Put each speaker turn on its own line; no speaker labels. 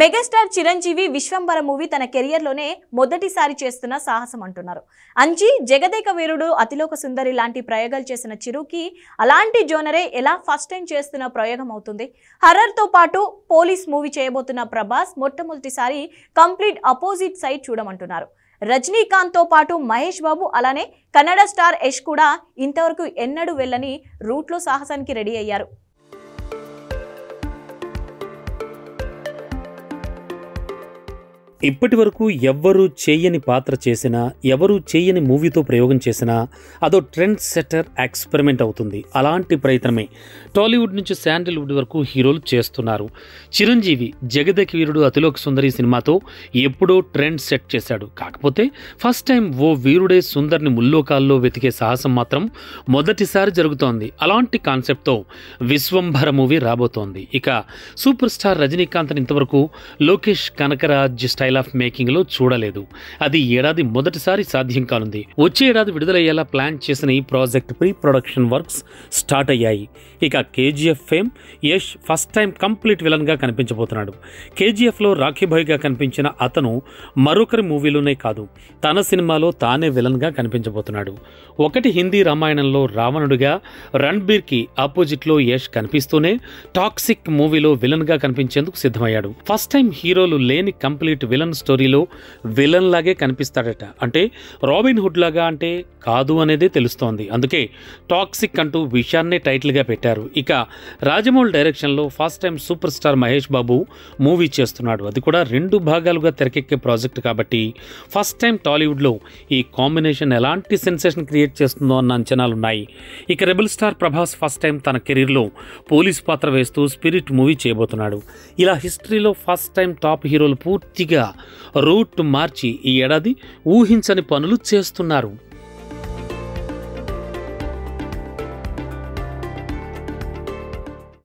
megastar Chiranjeevi Vishwambhara movie తన కెరియర్లోనే మొదటిసారి చేస్తున్న సాహసం అంటున్నారు అంచి జగదేక వీరుడు అతిలోక సుందరి లాంటి ప్రయోగాలు చేసిన చిరుకి అలాంటి జోనరే ఎలా ఫస్ట్ టైం చేస్తున్న ప్రయోగం అవుతుంది హర్రర్తో పాటు పోలీస్ మూవీ చేయబోతున్న ప్రభాస్ మొట్టమొదటిసారి కంప్లీట్ అపోజిట్ సైడ్ చూడమంటున్నారు రజనీకాంత్తో పాటు మహేష్ బాబు అలానే కన్నడ స్టార్ యష్ కూడా ఇంతవరకు ఎన్నడూ వెళ్ళని రూట్లో సాహసానికి రెడీ అయ్యారు
ఇప్పటి వరకు ఎవ్వరూ చేయని పాత్ర చేసినా ఎవరు చేయని మూవీతో ప్రయోగం చేసినా అదో ట్రెండ్ సెటర్ ఎక్స్పెరిమెంట్ అవుతుంది అలాంటి ప్రయత్నమే టాలీవుడ్ నుంచి శాండిల్వుడ్ వరకు హీరోలు చేస్తున్నారు చిరంజీవి జగదక్ వీరుడు అతిలోక సుందరి సినిమాతో ఎప్పుడో ట్రెండ్ సెట్ చేశాడు కాకపోతే ఫస్ట్ టైం ఓ వీరుడే సుందర్ని ముల్లోకాల్లో వెతికే సాహసం మాత్రం మొదటిసారి జరుగుతోంది అలాంటి కాన్సెప్ట్తో విశ్వంభర మూవీ రాబోతోంది ఇక సూపర్ స్టార్ రజనీకాంత్ ఇంతవరకు Lokesh Kanagaraj style style of లో చూడలేదు అది ఏడాది మొదటిసారి సాధ్యం కానుంది వచ్చే ఏడాది విడుదలయ్యేలా ప్లాన్ చేసిన ఈ project pre production works start అయ్యాయి ఇక KGF fame Yash first time complete villain గా కనిపించబోతున్నాడు లో రాఖీ గా కనిపించిన అతను మరొకరి మూవీలోనే కాదు తన సినిమాలో తానే విలన్ గా కనిపించబోతున్నాడు ఒకటి హిందీ రామాయణంలో రావణుడిగా ఆపోజిట్ లో యష్ కనిపిస్తూనే టాక్సిక్ మూవీలో విలన్ గా కనిపించేందుకు సిద్ధమయ్యాడు ఫస్ట్ టైం హీరోలు లేని కంప్లీట్ విలన్ విలన్ స్టోరీలో విలన్ లాగే కనిపిస్తాడట అంటే రాబిన్ హుడ్ లాగా అంటే కాదు అనేదే తెలుస్తోంది అందుకే టాక్సిక్ అంటూ విషయాన్నే టైటిల్గా పెట్టారు ఇక రాజమౌళి డైరెక్షన్లో first time super star Mahesh Babu movie చేస్తున్నాడు అది కూడా రెండు భాగాలుగా తెరకెక్కే ప్రాజెక్ట్ కాబట్టి ఫస్ట్ టైం టాలీవుడ్లో ఈ కాంబినేషన్ ఎలాంటి సెన్సేషన్ క్రియేట్ చేస్తుందో అన్న అంచనాలున్నాయి ఇక rebel star Prabhas first time తన కెరీర్లో పోలీస్ పాత్ర వేస్తూ స్పిరిట్ మూవీ చేయబోతున్నాడు ఇలా హిస్టరీలో ఫస్ట్ టైం టాప్ హీరోలు పూర్తిగా రూట్ మార్చి ఈ ఏడాది ఊహించని పనులు చేస్తున్నారు